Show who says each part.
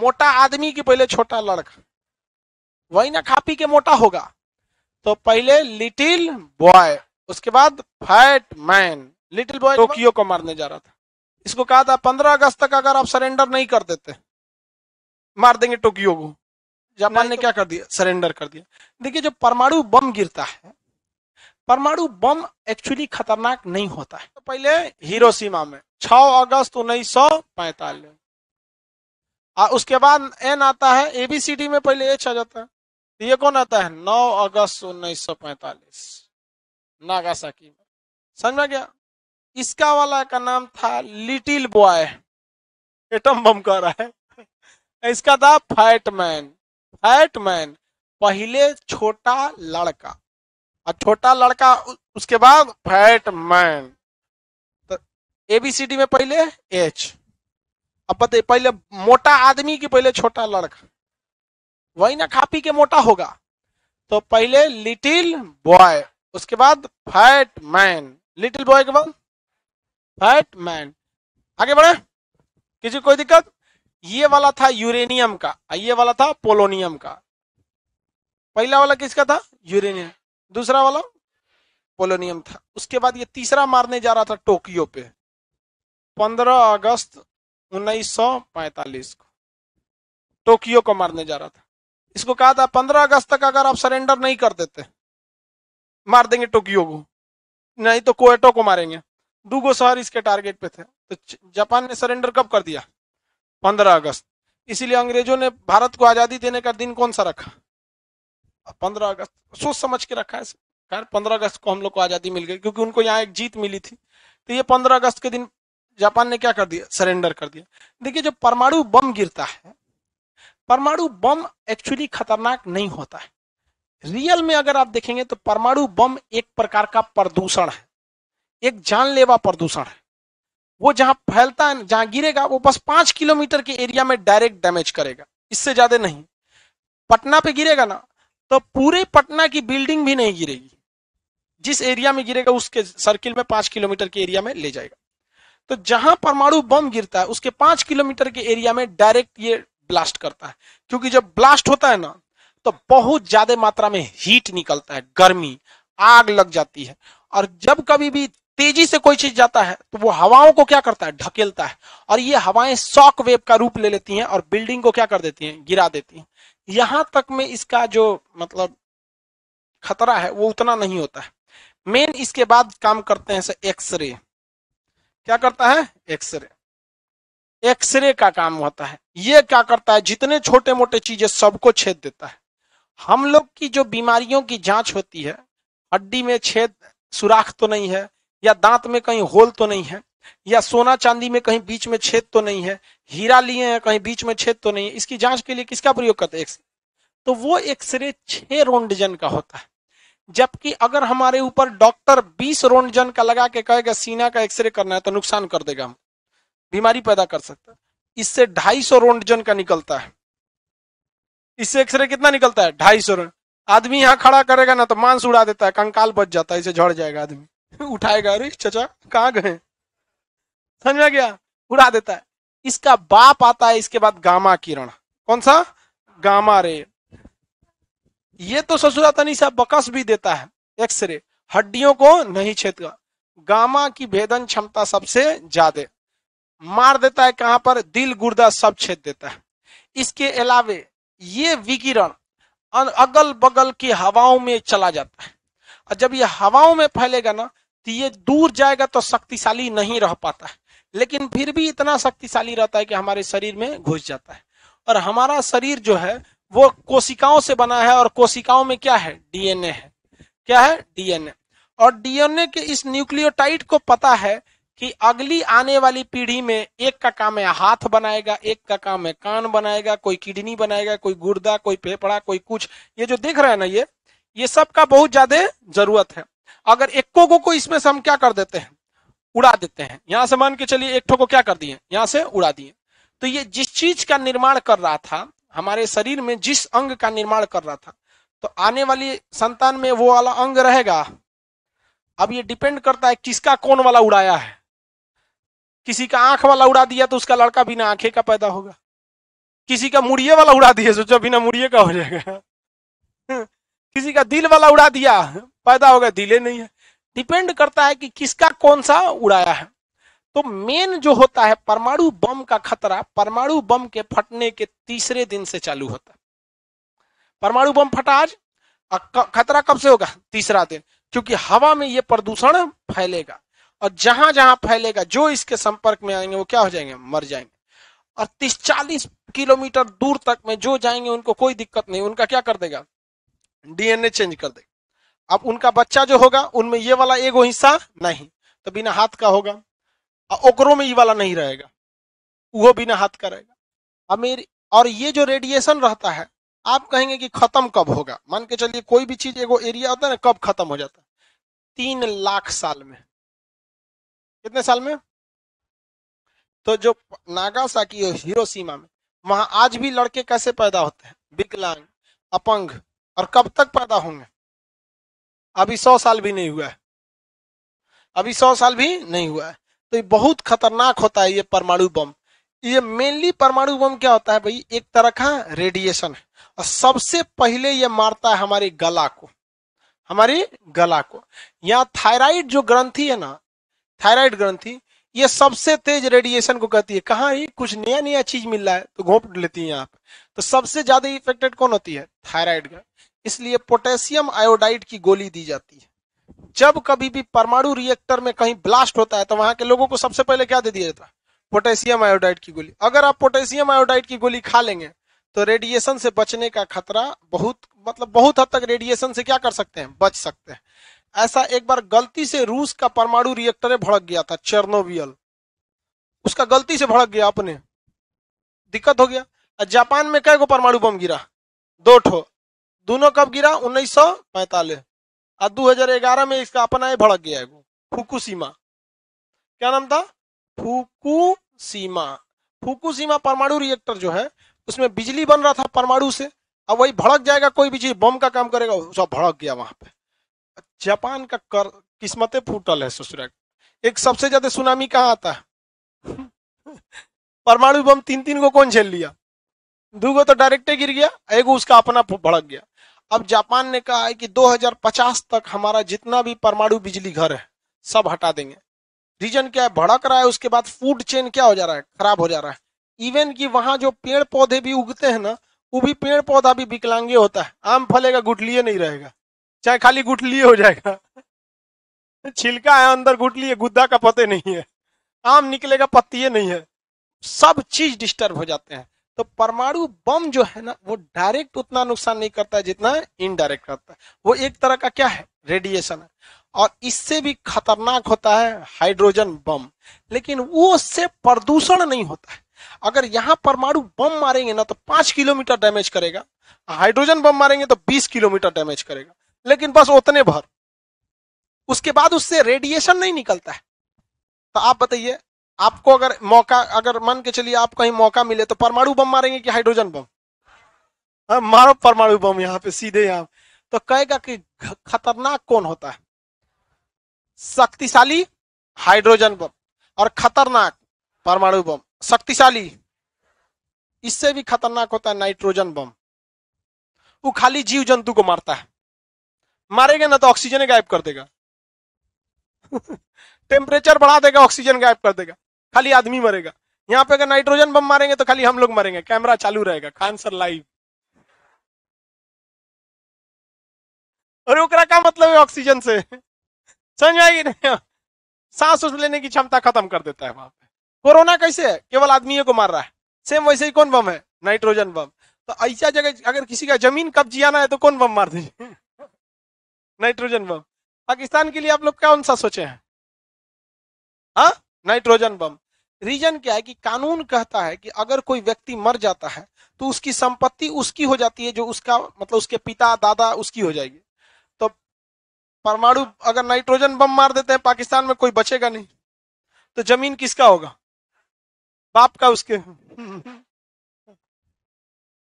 Speaker 1: मोटा आदमी की पहले छोटा लड़का वही ना खापी के मोटा होगा तो पहले लिटिल बॉय उसके बाद fat man little boy Tokyo को मारने जा रहा था इसको कहा था पंद्रह अगस्त तक अगर आप सरेंडर नहीं कर देते मार देंगे टोकियो को जापान ने तो... क्या कर दिया सरेंडर कर दिया देखिए जो परमाणु बम गिरता है परमाणु बम एक्चुअली खतरनाक नहीं होता है तो पहले हीरोशिमा में 6 अगस्त उन्नीस सौ पैंतालीस और उसके बाद एन आता है एबीसीडी में पहले एच आ जाता है तो ये कौन आता है 9 अगस्त 1945 नागासाकी में समझ में गया इसका वाला का नाम था लिटिल बॉय एटम बम कर रहा है इसका था फैट मैन फैट मैन पहले छोटा लड़का और छोटा लड़का उसके बाद फैट मैन एबीसीडी तो में पहले एच अब बताइए पहले मोटा आदमी की पहले छोटा लड़का वही ना खापी के मोटा होगा तो पहले लिटिल बॉय उसके बाद फैट मैन लिटिल बॉय के बाद फैट मैन आगे बढ़े किसी कोई दिक्कत ये वाला था यूरेनियम का ये वाला था पोलोनियम का पहला वाला किसका था यूरेनियम दूसरा वाला पोलोनियम था उसके बाद ये तीसरा मारने जा रहा था टोक्यो पे 15 अगस्त उन्नीस को टोकियो को मारने जा रहा था इसको कहा था पंद्रह अगस्त तक अगर आप सरेंडर नहीं कर देते मार देंगे टोकियो को नहीं तो कोएटो को मारेंगे दूगो शहर इसके टारगेट पे थे तो जापान ने सरेंडर कब कर दिया पंद्रह अगस्त इसीलिए अंग्रेजों ने भारत को आजादी देने का दिन कौन सा रखा पंद्रह अगस्त सोच समझ के रखा है पंद्रह अगस्त को हम लोग को आजादी मिल गई क्योंकि उनको यहाँ एक जीत मिली थी तो ये पंद्रह अगस्त के दिन जापान ने क्या कर दिया सरेंडर कर दिया देखिए जो परमाणु बम गिरता है परमाणु बम एक्चुअली खतरनाक नहीं होता है रियल में अगर आप देखेंगे तो परमाणु बम एक प्रकार का प्रदूषण है एक जानलेवा प्रदूषण है वो जहां फैलता है जहां गिरेगा वो बस पांच किलोमीटर के एरिया में डायरेक्ट डैमेज करेगा इससे ज्यादा नहीं पटना पे गिरेगा ना तो पूरे पटना की बिल्डिंग भी नहीं गिरेगी जिस एरिया में गिरेगा उसके सर्किल में पांच किलोमीटर के एरिया में ले जाएगा तो जहां परमाणु बम गिरता है उसके पांच किलोमीटर के एरिया में डायरेक्ट ये ब्लास्ट करता है क्योंकि जब ब्लास्ट होता है ना तो बहुत ज्यादा मात्रा में हीट निकलता है गर्मी आग लग जाती है और जब कभी भी तेजी से कोई चीज जाता है तो वो हवाओं को क्या करता है ढकेलता है और ये हवाएं शॉक वेव का रूप ले लेती हैं और बिल्डिंग को क्या कर देती हैं गिरा देती हैं यहां तक में इसका जो मतलब खतरा है वो उतना नहीं होता है मेन इसके बाद काम करते हैं एक्सरे क्या करता है एक्सरे एक्सरे का काम होता है ये क्या करता है जितने छोटे मोटे चीजें सबको छेद देता है हम लोग की जो बीमारियों की जांच होती है हड्डी में छेद सुराख तो नहीं है या दांत में कहीं होल तो नहीं है या सोना चांदी में कहीं बीच में छेद तो नहीं है हीरा लिए हैं कहीं बीच में छेद तो नहीं है इसकी जांच के लिए किसका प्रयोग करते हैं एक्सरे तो वो एक्सरे छह रोंडजन का होता है जबकि अगर हमारे ऊपर डॉक्टर बीस रोनजन का लगा के कहेगा सीना का एक्सरे करना है तो नुकसान कर देगा बीमारी पैदा कर सकता है इससे ढाई सौ रोनजन का निकलता है इससे एक्सरे कितना निकलता है ढाई सौ आदमी यहाँ खड़ा करेगा ना तो मांस उड़ा देता है कंकाल बच जाता है इसे झड़ जाएगा आदमी उठाएगा अरे चचा कहाँ गए समझ में गया उड़ा देता है इसका बाप आता है इसके बाद गामा किरण कौन सा गामा रे ये तो ससुरातनी सा बकस भी देता है एक्सरे हड्डियों को नहीं छेदगा गामा की भेदन क्षमता सबसे ज्यादा मार देता है कहां पर दिल गुर्दा सब छेद देता है इसके अलावे ये विकिरण अगल बगल की हवाओं में चला जाता है और जब ये हवाओं में फैलेगा ना तो ये दूर जाएगा तो शक्तिशाली नहीं रह पाता है लेकिन फिर भी इतना शक्तिशाली रहता है कि हमारे शरीर में घुस जाता है और हमारा शरीर जो है वो कोशिकाओं से बना है और कोशिकाओं में क्या है डीएनए है क्या है डीएनए और डीएनए के इस न्यूक्लियोटाइड को पता है कि अगली आने वाली पीढ़ी में एक का काम है हाथ बनाएगा एक का काम है कान बनाएगा कोई किडनी बनाएगा कोई गुर्दा कोई फेफड़ा कोई कुछ ये जो देख रहे हैं ना ये ये सब का बहुत ज्यादा जरूरत है अगर एक को, को इसमें से हम क्या कर देते हैं उड़ा देते हैं यहां से मान के चलिए एक ठो को क्या कर दिए यहां से उड़ा दिए तो ये जिस चीज का निर्माण कर रहा था हमारे शरीर में जिस अंग का निर्माण कर रहा था तो आने वाली संतान में वो वाला अंग रहेगा अब ये डिपेंड करता है किसका कौन वाला उड़ाया है किसी का आंख वाला उड़ा दिया तो उसका लड़का बिना आंखे का पैदा होगा किसी का मुड़िए वाला उड़ा दिया सोचो बिना मुड़िए का हो जाएगा हम्म, किसी का दिल वाला उड़ा दिया पैदा होगा दिले नहीं है डिपेंड करता है कि किसका कौन सा उड़ाया है तो मेन जो होता है परमाणु बम का खतरा परमाणु बम के फटने के तीसरे दिन से चालू होता है परमाणु बम फटा आज खतरा कब से होगा तीसरा दिन क्योंकि हवा में यह प्रदूषण फैलेगा और जहां जहां फैलेगा जो इसके संपर्क में आएंगे वो क्या हो जाएंगे मर जाएंगे और तीस चालीस किलोमीटर दूर तक में जो जाएंगे उनको कोई दिक्कत नहीं उनका क्या कर देगा डीएनए चेंज कर देगा अब उनका बच्चा जो होगा उनमें ये वाला एगो हिस्सा नहीं तो बिना हाथ का होगा ओकरो में ये वाला नहीं रहेगा वो बिना हाथ का रहेगा अमीर और ये जो रेडिएशन रहता है आप कहेंगे कि खत्म कब होगा मान के चलिए कोई भी चीज एगो एरिया होता है ना कब खत्म हो जाता है तीन लाख साल में कितने साल में तो जो हीरो सीमा में वहां आज भी लड़के कैसे पैदा होते हैं विकलांग अपंग और कब तक पैदा होंगे अभी सौ साल भी नहीं हुआ है अभी सौ साल भी नहीं हुआ है तो ये बहुत खतरनाक होता है ये परमाणु बम ये मेनली परमाणु बम क्या होता है भाई एक तरह का रेडिएशन है और सबसे पहले ये मारता है हमारी गला को हमारी गला को यहाँ थायराइड जो ग्रंथि है ना थायराइड ग्रंथि ये सबसे तेज रेडिएशन को कहती है कहाँ ही कुछ नया नया चीज मिल रहा है तो घोप लेती है यहाँ पे तो सबसे ज्यादा इफेक्टेड कौन होती है थायराइड का इसलिए पोटेशियम आयोडाइड की गोली दी जाती है जब कभी भी परमाणु रिएक्टर में कहीं ब्लास्ट होता है तो वहां के लोगों को सबसे पहले क्या दे दिया जाता है पोटेशियम आयोडाइड की गोली अगर आप पोटेशियम आयोडाइड की गोली खा लेंगे तो रेडिएशन से बचने का खतरा बहुत मतलब बहुत हद तक रेडिएशन से क्या कर सकते हैं बच सकते हैं ऐसा एक बार गलती से रूस का परमाणु रिएक्टर भड़क गया था चेरनोबियल उसका गलती से भड़क गया अपने दिक्कत हो गया जापान में कई गो परमाणु बम गिरा दो ठो दोनों कब गिरा उन्नीस सौ पैंतालीस और ग्यारह में इसका अपना ही भड़क गया एगो क्या नाम था फुकुशीमा फुकुशीमा परमाणु रिएक्टर जो है उसमें बिजली बन रहा था परमाणु से अब वही भड़क जाएगा कोई भी चीज बम का काम करेगा सब भड़क गया वहां पे जापान का कर किस्मतें फूटल है ससुराल एक सबसे ज्यादा सुनामी कहाँ आता है परमाणु बम तीन तीन को कौन झेल लिया दू गो तो डायरेक्टे गिर गया एगो उसका अपना भड़क गया अब जापान ने कहा है कि 2050 तक हमारा जितना भी परमाणु बिजली घर है सब हटा देंगे रीजन क्या है भड़क रहा है उसके बाद फूड चेन क्या हो जा रहा है खराब हो जा रहा है इवन कि वहां जो पेड़ पौधे भी उगते हैं ना वो भी पेड़ पौधा भी विकलांगे होता है आम फलेगा गुटलिए नहीं रहेगा चाहे खाली गुटलिए हो जाएगा छिलका है अंदर गुटलिए गुद्दा का पते नहीं है आम निकलेगा पत्ती नहीं है सब चीज डिस्टर्ब हो जाते हैं तो परमाणु बम जो है ना वो डायरेक्ट उतना नुकसान नहीं करता है जितना इनडायरेक्ट करता है वो एक तरह का क्या है रेडिएशन है और इससे भी खतरनाक होता है हाइड्रोजन बम लेकिन वो उससे प्रदूषण नहीं होता है अगर यहाँ परमाणु बम मारेंगे ना तो पांच किलोमीटर डैमेज करेगा हाइड्रोजन बम मारेंगे तो बीस किलोमीटर डैमेज करेगा लेकिन बस उतने भर उसके बाद उससे रेडिएशन नहीं निकलता है तो आप बताइए आपको अगर मौका अगर मान के चलिए आप कहीं मौका मिले तो परमाणु बम मारेंगे कि हाइड्रोजन बम हाँ, मारो परमाणु बम यहाँ पे सीधे यहाँ तो कहेगा कि खतरनाक कौन होता है शक्तिशाली हाइड्रोजन बम और खतरनाक परमाणु बम शक्तिशाली इससे भी खतरनाक होता है नाइट्रोजन बम वो खाली जीव जंतु को मारता है मारेगा ना तो ऑक्सीजन गायब कर देगा टेम्परेचर बढ़ा देगा ऑक्सीजन गायब कर देगा खाली आदमी मरेगा यहाँ पे अगर नाइट्रोजन बम मारेंगे तो खाली हम लोग मरेंगे कैमरा चालू रहेगा खान सर लाइव और ओकरा का मतलब है ऑक्सीजन से समझ आएगी नहीं सांस उस लेने की क्षमता खत्म कर देता है वहां पे कोरोना कैसे है केवल आदमियों को मार रहा है सेम वैसे ही कौन बम है नाइट्रोजन बम तो ऐसा जगह अगर किसी का जमीन कब जियाना है तो कौन बम मार दीजिए नाइट्रोजन बम पाकिस्तान के लिए आप लोग कौन सा सोचे हैं हाँ नाइट्रोजन बम रीजन क्या है कि कानून कहता है कि अगर कोई व्यक्ति मर जाता है तो उसकी संपत्ति उसकी हो जाती है जो उसका मतलब उसके पिता दादा उसकी हो जाएगी तो परमाणु अगर नाइट्रोजन बम मार देते हैं पाकिस्तान में कोई बचेगा नहीं तो जमीन किसका होगा बाप का उसके